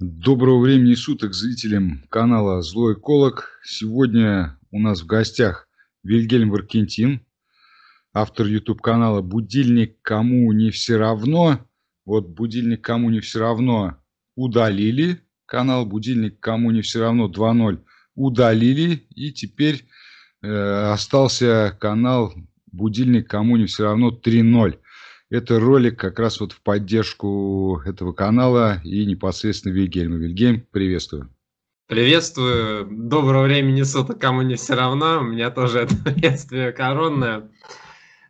Доброго времени суток зрителям канала «Злой колок». Сегодня у нас в гостях Вильгельм Варкентин, автор YouTube-канала «Будильник кому не все равно». Вот «Будильник кому не все равно» удалили, канал «Будильник кому не все равно 2.0» удалили, и теперь э, остался канал «Будильник кому не все равно 3.0». Это ролик как раз вот в поддержку этого канала и непосредственно Вильгельма. Вильгельм, приветствую. Приветствую. Доброго времени суток, кому не все равно. У меня тоже это приветствие коронное.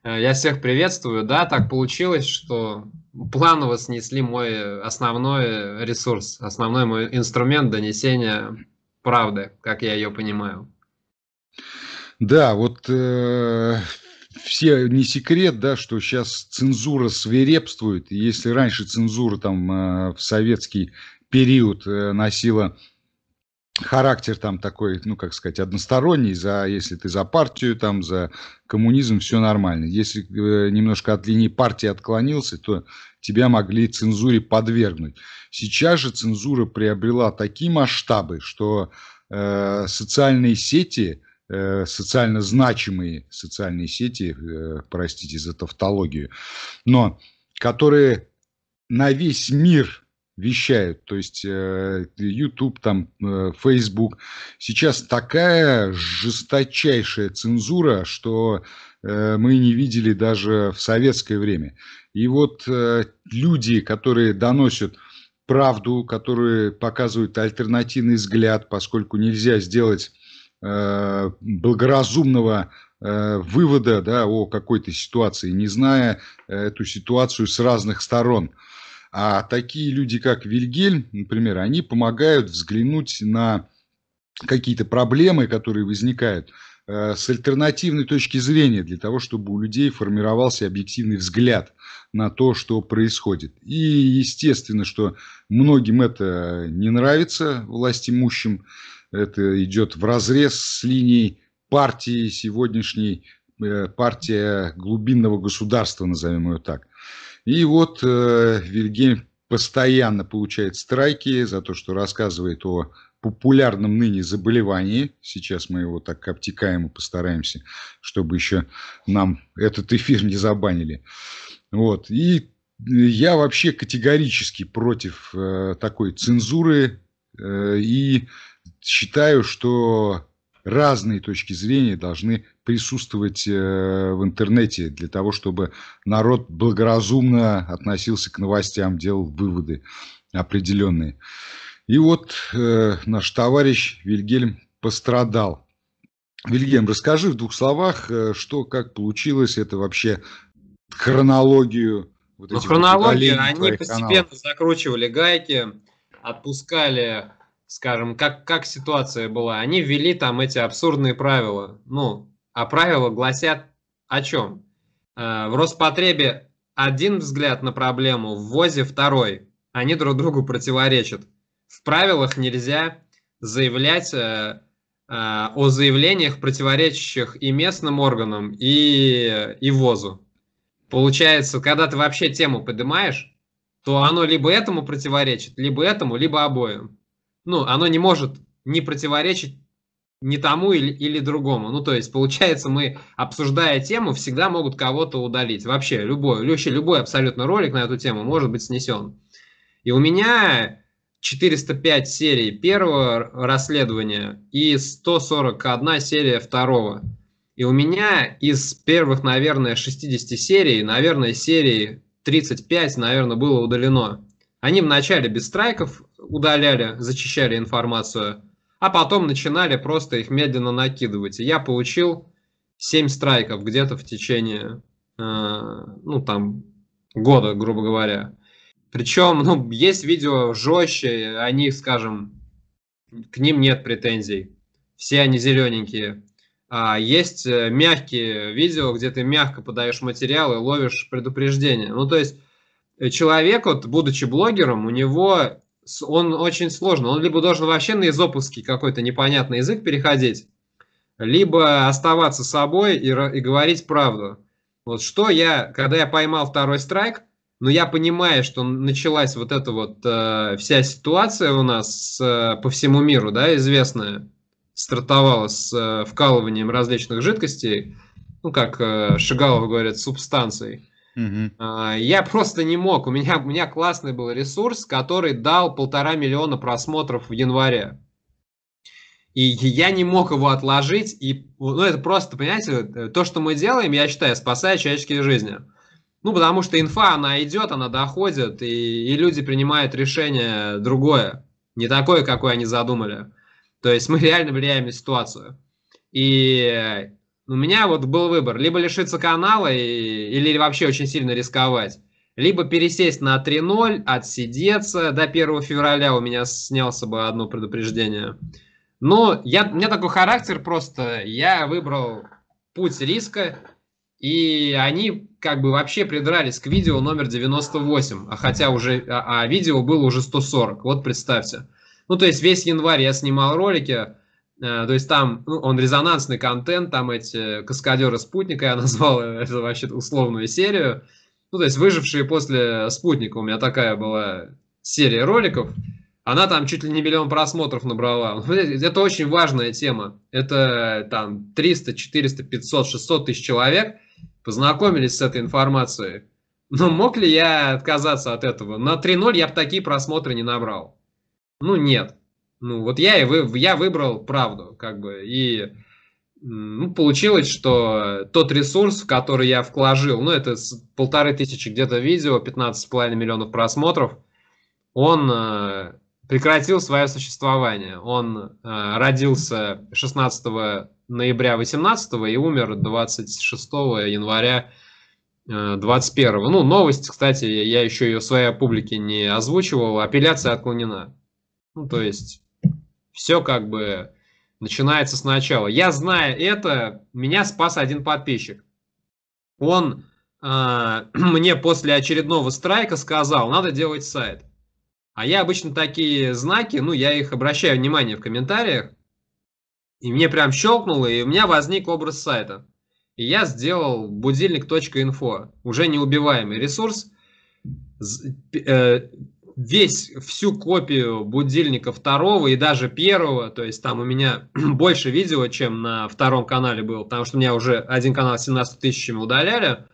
Э, я всех приветствую. Да, так получилось, что планово снесли мой основной ресурс, основной мой инструмент донесения правды, как я ее понимаю. Да, вот э, все не секрет, да, что сейчас цензура свирепствует. если раньше цензура там э, в советский период э, носила характер там такой, ну, как сказать, односторонний, за, если ты за партию, там, за коммунизм, все нормально. Если э, немножко от линии партии отклонился, то тебя могли цензуре подвергнуть. Сейчас же цензура приобрела такие масштабы, что э, социальные сети – Э, социально значимые социальные сети, э, простите за тавтологию, но которые на весь мир вещают, то есть э, YouTube, там, Facebook. Сейчас такая жесточайшая цензура, что мы не видели даже в советское время. И вот люди, которые доносят правду, которые показывают альтернативный взгляд, поскольку нельзя сделать Э, благоразумного э, вывода да, о какой-то ситуации, не зная э, эту ситуацию с разных сторон. А такие люди, как Вильгельм, например, они помогают взглянуть на какие-то проблемы, которые возникают, с альтернативной точки зрения, для того, чтобы у людей формировался объективный взгляд на то, что происходит. И естественно, что многим это не нравится власть имущим, это идет в разрез с линией партии сегодняшней, э, партия глубинного государства, назовем ее так. И вот э, Вильгельм постоянно получает страйки за то, что рассказывает о популярном ныне заболевании. Сейчас мы его так обтекаем и постараемся, чтобы еще нам этот эфир не забанили. Вот. И я вообще категорически против э, такой цензуры э, и считаю, что разные точки зрения должны присутствовать э, в интернете для того, чтобы народ благоразумно относился к новостям, делал выводы определенные. И вот э, наш товарищ Вильгельм пострадал. Вильгельм, расскажи в двух словах, э, что, как получилось, это вообще хронологию. Вот ну, хронологию, вот они постепенно каналов. закручивали гайки, отпускали скажем, как, как ситуация была. Они ввели там эти абсурдные правила. Ну, а правила гласят о чем? Э, в Роспотребе один взгляд на проблему, в ВОЗе второй. Они друг другу противоречат. В правилах нельзя заявлять э, э, о заявлениях, противоречащих и местным органам, и, и ВОЗу. Получается, когда ты вообще тему поднимаешь, то оно либо этому противоречит, либо этому, либо обоим ну, оно не может не противоречить ни тому или, или другому. Ну, то есть, получается, мы, обсуждая тему, всегда могут кого-то удалить. Вообще, любой, вообще любой абсолютно ролик на эту тему может быть снесен. И у меня 405 серий первого расследования и 141 серия второго. И у меня из первых, наверное, 60 серий, наверное, серии 35, наверное, было удалено. Они вначале без страйков удаляли, зачищали информацию, а потом начинали просто их медленно накидывать. И я получил 7 страйков где-то в течение, э, ну, там, года, грубо говоря. Причем, ну, есть видео жестче, они, скажем, к ним нет претензий. Все они зелененькие. А есть э, мягкие видео, где ты мягко подаешь материал и ловишь предупреждение. Ну, то есть Э, человек, вот, будучи блогером, у него он очень сложно. Он либо должен вообще на изопуске какой-то непонятный язык переходить, либо оставаться собой и, и говорить правду. Вот что я, когда я поймал второй страйк, но ну, я понимаю, что началась вот эта вот э, вся ситуация у нас э, по всему миру, да, известная, стартовала с э, вкалыванием различных жидкостей, ну, как э, Шигалов говорит, субстанций. Uh-huh. Я просто не мог. У меня, у меня классный был ресурс, который дал полтора миллиона просмотров в январе. И я не мог его отложить. И, ну, это просто, понимаете, э, то, что мы делаем, я считаю, спасает человеческие жизни. Ну, потому что инфа, она идет, она доходит, и, и люди принимают решение другое, не такое, какое они задумали. То есть мы реально влияем на ситуацию. И у меня вот был выбор, либо лишиться канала и, или вообще очень сильно рисковать, либо пересесть на 3.0, отсидеться, до 1 февраля у меня снялся бы одно предупреждение. Но я, у меня такой характер просто, я выбрал путь риска, и они как бы вообще придрались к видео номер 98, а хотя уже, а, а видео было уже 140, вот представьте. Ну, то есть весь январь я снимал ролики, Э, то есть там ну, он резонансный контент, там эти каскадеры спутника, я назвал это вообще условную серию. Ну, то есть выжившие после спутника, у меня такая была серия роликов. Она там чуть ли не миллион просмотров набрала. Это очень важная тема. Это там 300, 400, 500, 600 тысяч человек познакомились с этой информацией. Но мог ли я отказаться от этого? На 3-0 я бы такие просмотры не набрал. Ну, нет. Ну, вот я и вы, я выбрал правду, как бы, и ну, получилось, что тот ресурс, в который я вложил, ну, это полторы тысячи где-то видео, 15,5 миллионов просмотров, он э, прекратил свое существование. Он э, родился 16 ноября 18 и умер 26 января э, 21 Ну, новость, кстати, я еще ее своей публике не озвучивал, апелляция отклонена. Ну, то есть все как бы начинается сначала. Я знаю это, меня спас один подписчик. Он э, мне после очередного страйка сказал, надо делать сайт. А я обычно такие знаки, ну, я их обращаю внимание в комментариях, и мне прям щелкнуло, и у меня возник образ сайта. И я сделал будильник.инфо, уже неубиваемый ресурс. Э, весь, всю копию будильника второго и даже первого, то есть там у меня больше видео, чем на втором канале было, потому что у меня уже один канал 17 тысячами удаляли,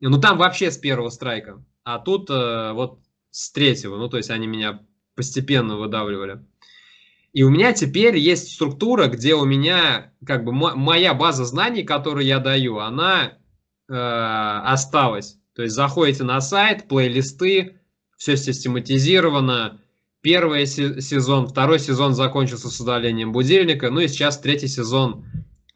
ну там вообще с первого страйка, а тут э, вот с третьего, ну то есть они меня постепенно выдавливали. И у меня теперь есть структура, где у меня, как бы, моя база знаний, которую я даю, она э, осталась. То есть заходите на сайт, плейлисты, все систематизировано. Первый сезон, второй сезон закончился с удалением будильника, ну и сейчас третий сезон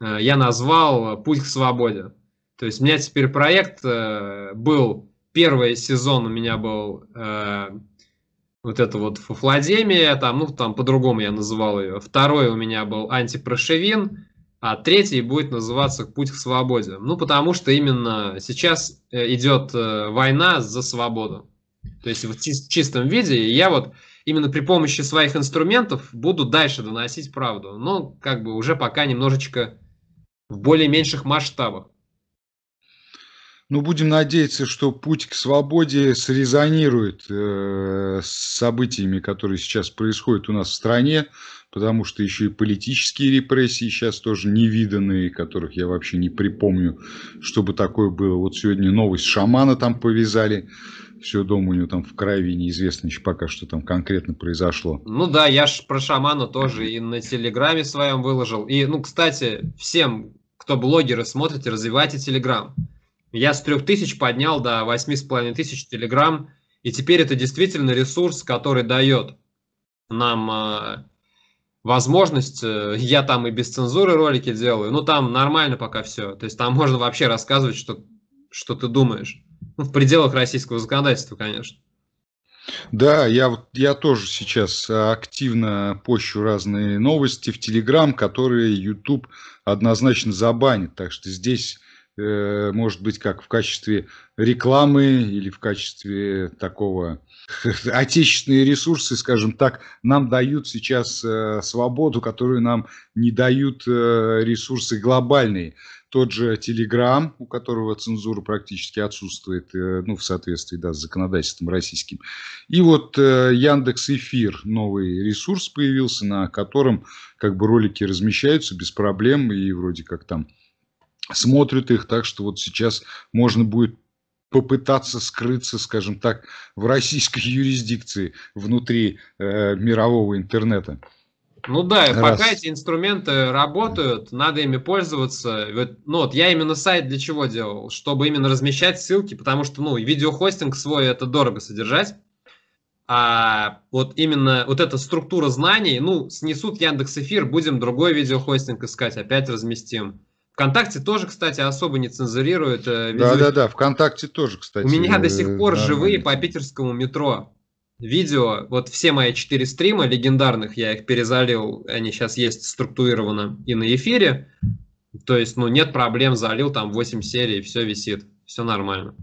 э, я назвал «Путь к свободе». То есть у меня теперь проект э, был, первый сезон у меня был э, вот это вот фуфладемия, там, ну, там по-другому я называл ее. Второй у меня был антипрошевин, а третий будет называться «Путь к свободе». Ну, потому что именно сейчас идет война за свободу. То есть в чистом виде. И я вот именно при помощи своих инструментов буду дальше доносить правду. Но как бы уже пока немножечко в более меньших масштабах. Ну, будем надеяться, что путь к свободе срезонирует э, с событиями, которые сейчас происходят у нас в стране, потому что еще и политические репрессии сейчас тоже невиданные, которых я вообще не припомню, чтобы такое было. Вот сегодня новость шамана там повязали все дома у него там в крови, неизвестно еще пока, что там конкретно произошло. Ну да, я ж про шамана тоже и на телеграме своем выложил. И, ну, кстати, всем, кто блогеры смотрите, развивайте телеграм. Я с трех тысяч поднял до восьми с половиной тысяч телеграм, и теперь это действительно ресурс, который дает нам а, возможность, э, я там и без цензуры ролики делаю, ну там нормально пока все, то есть там можно вообще рассказывать, что, что ты думаешь в пределах российского законодательства, конечно. Да, я, я тоже сейчас э, активно пощу разные новости в Телеграм, которые YouTube однозначно забанит. Так что здесь э, может быть, как в качестве рекламы или в качестве такого... Отечественные ресурсы, скажем так, нам дают сейчас э, свободу, которую нам не дают ресурсы глобальные. Тот же Телеграм, у которого цензура практически отсутствует, э, ну, в соответствии да, с законодательством российским. И вот э, Яндекс Эфир, новый ресурс появился, на котором как бы ролики размещаются без проблем и вроде как там смотрят их, так что вот сейчас можно будет попытаться скрыться, скажем так, в российской юрисдикции внутри э, мирового интернета. Ну да, Раз. пока эти инструменты работают, надо ими пользоваться. Вот, ну вот я именно сайт для чего делал? Чтобы именно размещать ссылки, потому что, ну, видеохостинг свой это дорого содержать. А вот именно вот эта структура знаний, ну, снесут Яндекс Эфир, будем другой видеохостинг искать, опять разместим. ВКонтакте тоже, кстати, особо не цензурирует. Видео... Э, да, да, да, ВКонтакте тоже, кстати. У меня до сих пор э, да, живые по питерскому метро видео. Вот все мои четыре стрима легендарных, я их перезалил, они сейчас есть структурировано и на эфире. То есть, ну, нет проблем, залил там 8 серий, все висит, все нормально.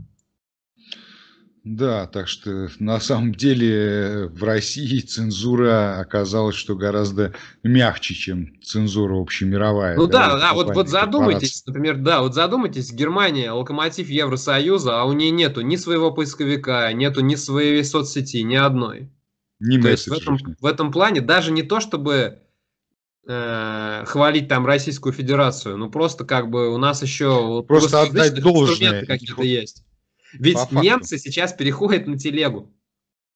Да, так что на самом деле в России цензура оказалась, что гораздо мягче, чем цензура общемировая. Ну да, да, вот, вот задумайтесь, например, да, вот задумайтесь, Германия, локомотив Евросоюза, а у нее нету ни своего поисковика, нету ни своей соцсети, ни одной. Не то есть в этом, в этом плане даже не то, чтобы э, хвалить там Российскую Федерацию, ну просто как бы у нас еще... Просто вот, отдать должное. Какие-то есть ведь немцы сейчас переходят на телегу.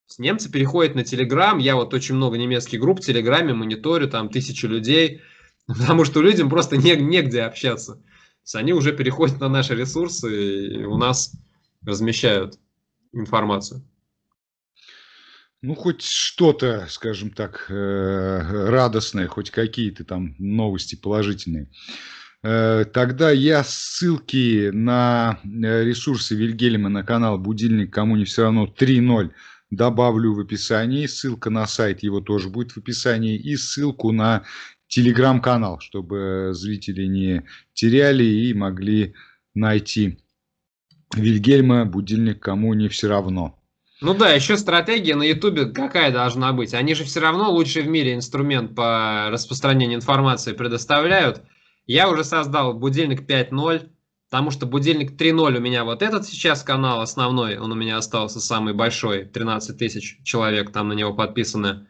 С немцы переходят на Телеграм. Я вот очень много немецких групп в Телеграме мониторю, там тысячи людей, потому что людям просто не, негде общаться. То есть они уже переходят на наши ресурсы и у нас размещают информацию. Ну, хоть что-то, скажем так, э, радостное, хоть какие-то там новости положительные. Э, тогда я ссылки на э, ресурсы Вильгельма на канал «Будильник кому не все равно 3.0» добавлю в описании. Ссылка на сайт его тоже будет в описании. И ссылку на телеграм-канал, чтобы зрители не теряли и могли найти Вильгельма «Будильник кому не все равно». Ну да, еще стратегия на Ютубе какая должна быть? Они же все равно лучший в мире инструмент по распространению информации предоставляют – я уже создал будильник 5.0, потому что будильник 3.0 у меня вот этот сейчас канал основной, он у меня остался самый большой, 13 тысяч человек там на него подписаны.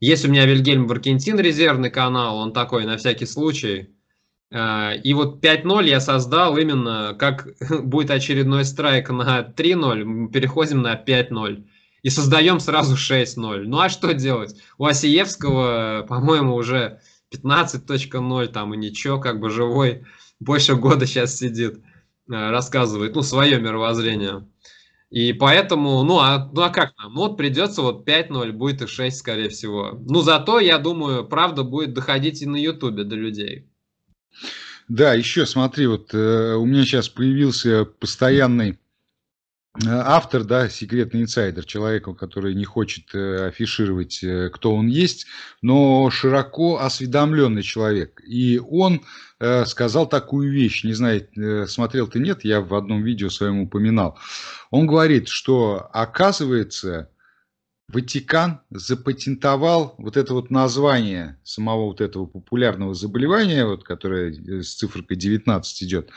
Есть у меня Вильгельм Баркентин резервный канал, он такой на всякий случай. Э, и вот 5.0 я создал именно, как будет очередной страйк на 3.0, переходим на 5.0 и создаем сразу 6.0. Ну а что делать? У Асиевского, по-моему, уже 15.0 там и ничего, как бы живой, больше года сейчас сидит, э, рассказывает, ну, свое мировоззрение. И поэтому, ну а, ну а как нам? Ну вот придется вот 5-0, будет и 6, скорее всего. Ну зато, я думаю, правда будет доходить и на Ютубе до людей. Да, еще смотри, вот э, у меня сейчас появился постоянный Э, автор, да, секретный инсайдер, человек, который не хочет э, афишировать, э, кто он есть, но широко осведомленный человек. И он сказал такую вещь, не знаю, смотрел ты нет, я в одном видео своем упоминал. Он говорит, что оказывается, Ватикан запатентовал вот это вот название самого вот этого популярного заболевания, вот, которое с цифркой 19 идет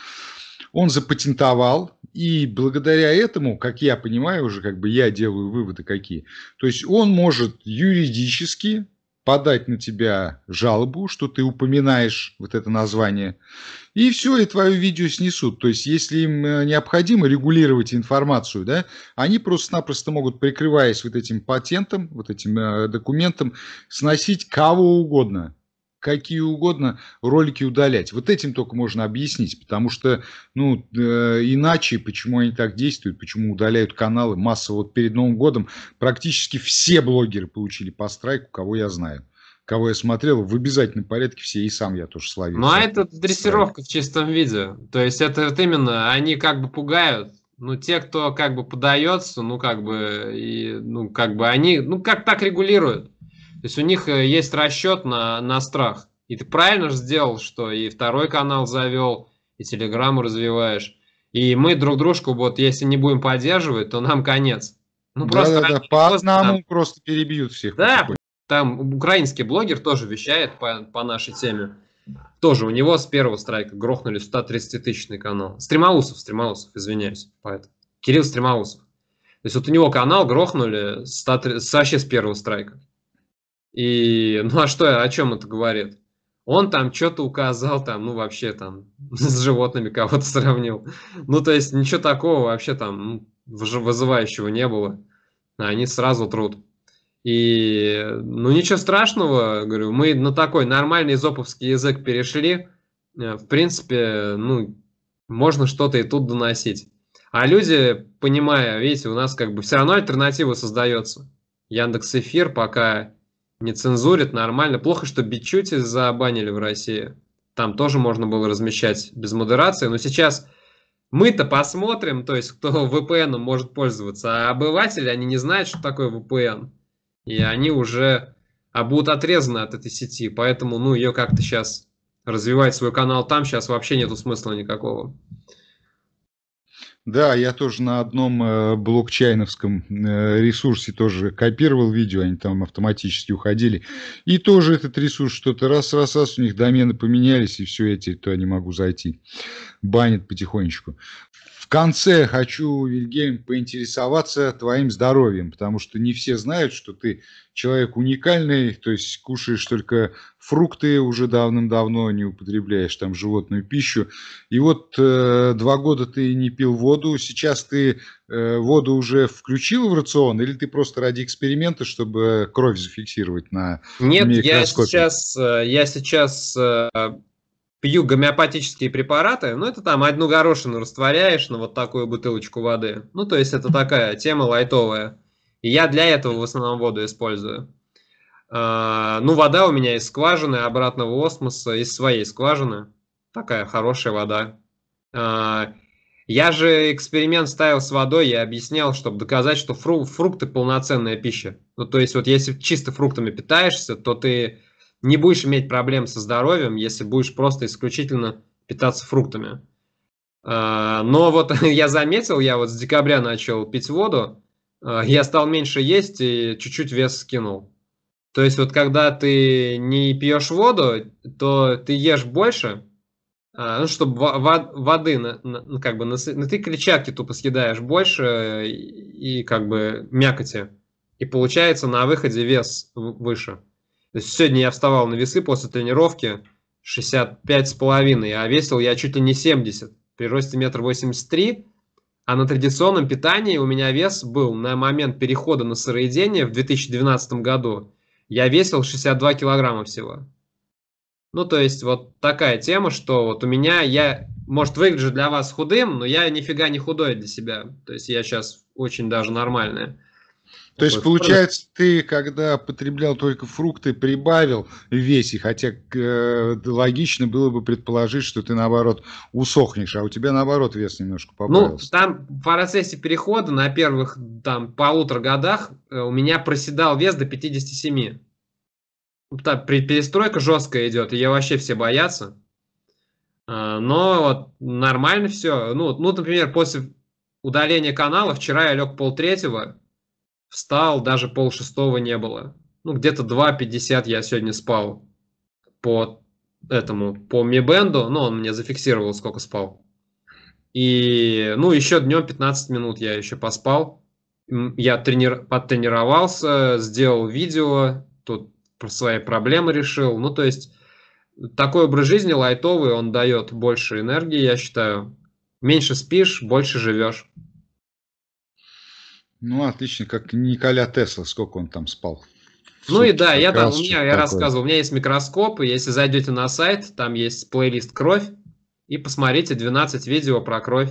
он запатентовал, и благодаря этому, как я понимаю уже, как бы я делаю выводы какие, то есть он может юридически подать на тебя жалобу, что ты упоминаешь вот это название, и все, и твое видео снесут. То есть, если им э, необходимо регулировать информацию, да, они просто-напросто могут, прикрываясь вот этим патентом, вот этим э, документом, сносить кого угодно какие угодно ролики удалять. Вот этим только можно объяснить, потому что, ну, э, иначе, почему они так действуют, почему удаляют каналы массово. Вот перед Новым годом практически все блогеры получили по страйку, кого я знаю. Кого я смотрел, в обязательном порядке все, и сам я тоже словил. Ну, а это дрессировка в чистом виде. То есть это вот именно, они как бы пугают, ну, те, кто как бы подается, ну, как бы, и, ну, как бы они, ну, как так регулируют. То есть у них э, есть расчет на, на страх. И ты правильно же сделал, что и второй канал завел, и телеграмму развиваешь. И мы друг дружку, вот если не будем поддерживать, то нам конец. Ну, да, просто да, да. по просто одному там... просто перебьют всех. Да, там украинский блогер тоже вещает по, по нашей теме. Тоже у него с первого страйка грохнули 130-тысячный канал. Стремоусов, Стремоусов, извиняюсь. Поэтому. Кирилл Стремоусов. То есть вот у него канал грохнули 100, вообще с первого страйка. И, ну а что, о чем это говорит? Он там что-то указал, там, ну вообще там, с животными кого-то сравнил. Ну то есть ничего такого вообще там ну, вызывающего не было. Они сразу труд. И, ну ничего страшного, говорю, мы на такой нормальный изоповский язык перешли. Э, в принципе, ну, можно что-то и тут доносить. А люди, понимая, видите, у нас как бы все равно альтернатива создается. Яндекс Эфир пока не цензурит, нормально. Плохо, что Бичути забанили в России. Там тоже можно было размещать без модерации. Но сейчас мы-то посмотрим, то есть кто VPN может пользоваться. А обыватели, они не знают, что такое VPN. И они уже а будут отрезаны от этой сети. Поэтому, ну, ее как-то сейчас развивать свой канал там сейчас вообще нету смысла никакого. Да, я тоже на одном э, блокчайновском э, ресурсе тоже копировал видео, они там автоматически уходили. И тоже этот ресурс что-то раз-раз-раз, у них домены поменялись, и все, я теперь туда не могу зайти. Банят потихонечку конце хочу, Вильгельм, поинтересоваться твоим здоровьем, потому что не все знают, что ты человек уникальный, то есть кушаешь только фрукты уже давным-давно, не употребляешь там животную пищу. И вот э, два года ты не пил воду, сейчас ты э, воду уже включил в рацион, или ты просто ради эксперимента, чтобы кровь зафиксировать на Нет, микроскопе? Нет, э, я сейчас, я э, сейчас пью гомеопатические препараты, ну, это там одну горошину растворяешь на вот такую бутылочку воды. Ну, то есть это такая тема лайтовая. И я для этого в основном воду использую. А, ну, вода у меня из скважины, обратного осмоса, из своей скважины. Такая хорошая вода. А, я же эксперимент ставил с водой, я объяснял, чтобы доказать, что фру- фрукты полноценная пища. Ну, то есть вот если чисто фруктами питаешься, то ты не будешь иметь проблем со здоровьем, если будешь просто исключительно питаться фруктами. А, но вот я заметил, я вот с декабря начал пить воду, а, я стал меньше есть и чуть-чуть вес скинул. То есть вот когда ты не пьешь воду, то ты ешь больше, а, ну, чтобы воды, ну, как бы, ну, ты клетчатки тупо съедаешь больше и, и как бы мякоти. И получается на выходе вес выше. То есть сегодня я вставал на весы после тренировки 65 с половиной, а весил я чуть ли не 70 при росте 1,83 м. А на традиционном питании у меня вес был на момент перехода на сыроедение в 2012 году. Я весил 62 килограмма всего. Ну, то есть вот такая тема, что вот у меня, я, может, выгляжу для вас худым, но я нифига не худой для себя. То есть я сейчас очень даже нормальный. То есть, получается, ты, когда потреблял только фрукты, прибавил в весе, хотя э, логично было бы предположить, что ты, наоборот, усохнешь, а у тебя, наоборот, вес немножко поправился. Ну, там в процессе перехода на первых там полутора годах э, у меня проседал вес до 57. Ну, там перестройка жесткая идет, и я вообще все боятся. А, но вот нормально все. Ну, ну, например, после удаления канала вчера я лег полтретьего, Встал, даже пол шестого не было. Ну, где-то 2.50 я сегодня спал по этому, по мибенду, но ну, он мне зафиксировал, сколько спал. И, ну, еще днем 15 минут я еще поспал. Я тренир... подтренировался, сделал видео, тут свои проблемы решил. Ну, то есть, такой образ жизни лайтовый, он дает больше энергии, я считаю. Меньше спишь, больше живешь. Ну, отлично, как Николя Тесла, сколько он там спал. Ну и да, я там, у меня, я рассказывал, у меня есть микроскоп, и если зайдете на сайт, там есть плейлист «Кровь», и посмотрите 12 видео про кровь.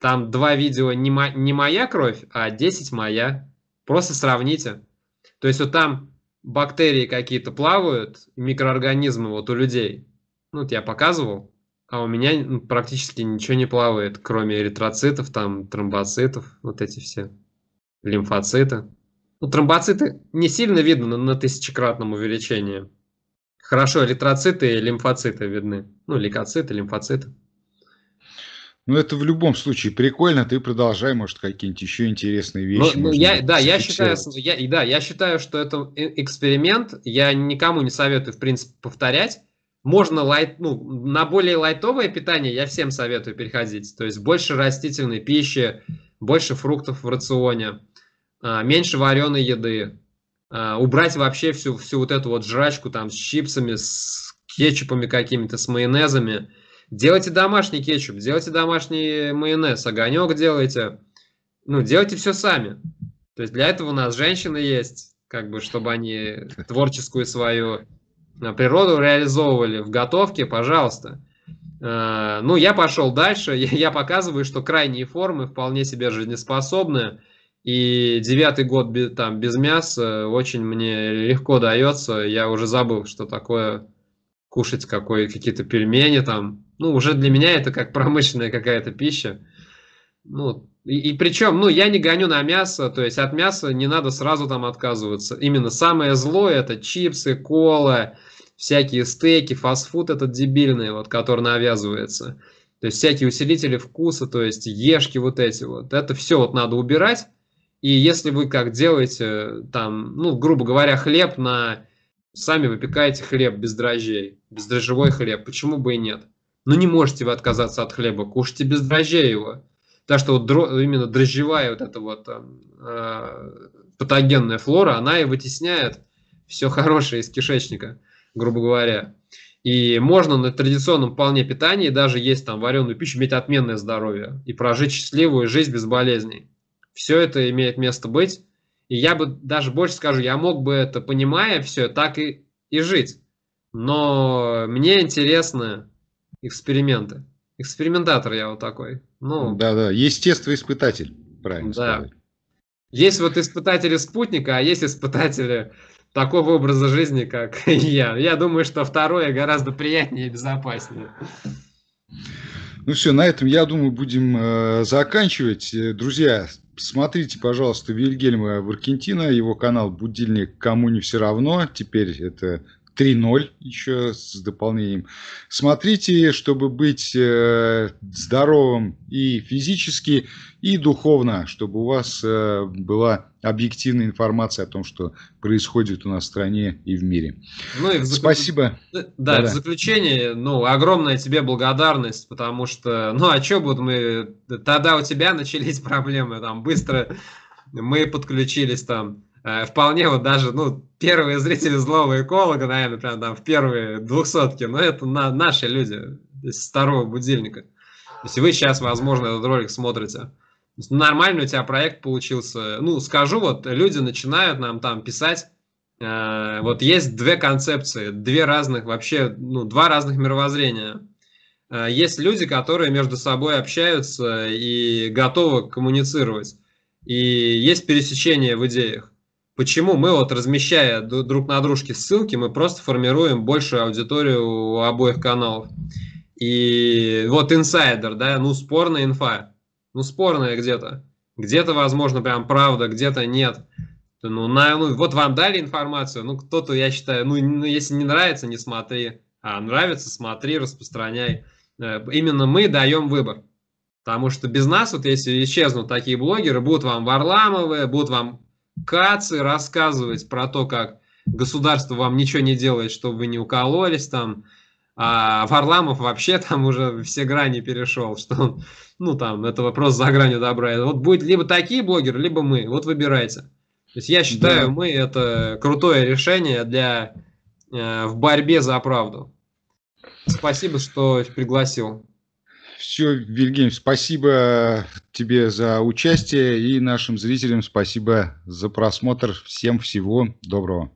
Там два видео не, мо, не моя кровь, а 10 моя. Просто сравните. То есть вот там бактерии какие-то плавают, микроорганизмы вот у людей. Ну, вот я показывал, а у меня ну, практически ничего не плавает, кроме эритроцитов, там, тромбоцитов, вот эти все лимфоциты. Ну, тромбоциты не сильно видно, но на тысячекратном увеличении. Хорошо, эритроциты и лимфоциты видны. Ну, лейкоциты, лимфоциты. Ну, это в любом случае прикольно. Ты продолжай, может, какие-нибудь еще интересные ну, вещи. Ну, я, да, я считаю, я, да, я считаю, что это эксперимент. Я никому не советую, в принципе, повторять. Можно лайт, ну, на более лайтовое питание я всем советую переходить. То есть больше растительной пищи, больше фруктов в рационе. А, меньше вареной еды, а, убрать вообще всю, всю вот эту вот жрачку там с чипсами, с кетчупами какими-то, с майонезами. Делайте домашний кетчуп, делайте домашний майонез, огонек делайте. Ну, делайте все сами. То есть для этого у нас женщины есть, как бы, чтобы они творческую свою а, природу реализовывали в готовке, пожалуйста. Ну, я пошел дальше, я показываю, что крайние формы вполне себе жизнеспособны. И девятый год без, там без мяса очень мне легко дается. Я уже забыл, что такое кушать какой, какие-то пельмени там. Ну, уже для меня это как промышленная какая-то пища. Ну, и, и причем, ну, я не гоню на мясо, то есть от мяса не надо сразу там отказываться. Именно самое злое это чипсы, кола, всякие стейки, фастфуд этот дебильный, вот, который навязывается. То есть всякие усилители вкуса, то есть ешки вот эти вот. Это все вот надо убирать. И если вы как делаете, там, ну, грубо говоря, хлеб на... Сами выпекаете хлеб без дрожжей, бездрожжевой хлеб, почему бы и нет? Ну не можете вы отказаться от хлеба, кушайте без дрожжей его. Так что вот дро, именно дрожжевая вот эта вот эм, э, патогенная флора, она и вытесняет все хорошее из кишечника, грубо говоря. И можно на традиционном вполне питании даже есть там вареную пищу, иметь отменное здоровье и прожить счастливую жизнь без болезней. Все это имеет место быть. И я бы даже больше скажу, я мог бы это, понимая все, так и, и жить. Но мне интересны эксперименты. Экспериментатор я вот такой. Ну, Да-да, испытатель, правильно да. сказать. Есть вот испытатели спутника, а есть испытатели такого образа жизни, как я. Я думаю, что второе гораздо приятнее и безопаснее. Ну все, на этом, я думаю, будем э, заканчивать. Э, друзья, Смотрите, пожалуйста, Вильгельма Варкентина, его канал «Будильник кому не все равно». Теперь это 3.0 еще с дополнением. Смотрите, чтобы быть э, здоровым и физически, и духовно, чтобы у вас э, была объективная информация о том, что происходит у нас в стране и в мире. Ну и в заключ... Спасибо. Да, Да-да. в заключение, ну, огромная тебе благодарность, потому что, ну, а что будут мы... Тогда у тебя начались проблемы, там, быстро мы подключились там Э, вполне вот даже, ну, первые зрители злого эколога, наверное, прям там в первые двухсотки, но это на, наши люди из второго будильника. То есть вы сейчас, возможно, этот ролик смотрите. нормально у тебя проект получился. Ну, скажу, вот люди начинают нам там писать, э, вот есть две концепции, две разных вообще, ну, два разных мировоззрения. Э, есть люди, которые между собой общаются и готовы коммуницировать. И есть пересечение в идеях. Почему мы, вот размещая друг на дружке ссылки, мы просто формируем большую аудиторию у обоих каналов. И вот инсайдер, да, ну спорная инфа, ну спорная где-то. Где-то, возможно, прям правда, где-то нет. Ну, на, ну, вот вам дали информацию, ну, кто-то, я считаю, ну, ну, если не нравится, не смотри, а нравится, смотри, распространяй. Э, именно мы даем выбор. Потому что без нас, вот если исчезнут такие блогеры, будут вам Варламовы, будут вам кацы, рассказывать про то, как государство вам ничего не делает, чтобы вы не укололись там. А Варламов вообще там уже все грани перешел, что он, ну там, это вопрос за гранью добра. Вот будет либо такие блогеры, либо мы, вот выбирайте. То есть я считаю, да. мы это крутое решение для э, в борьбе за правду. Спасибо, что пригласил. Все, Вильгельм, спасибо э, тебе за участие и нашим зрителям спасибо за просмотр. Всем всего доброго.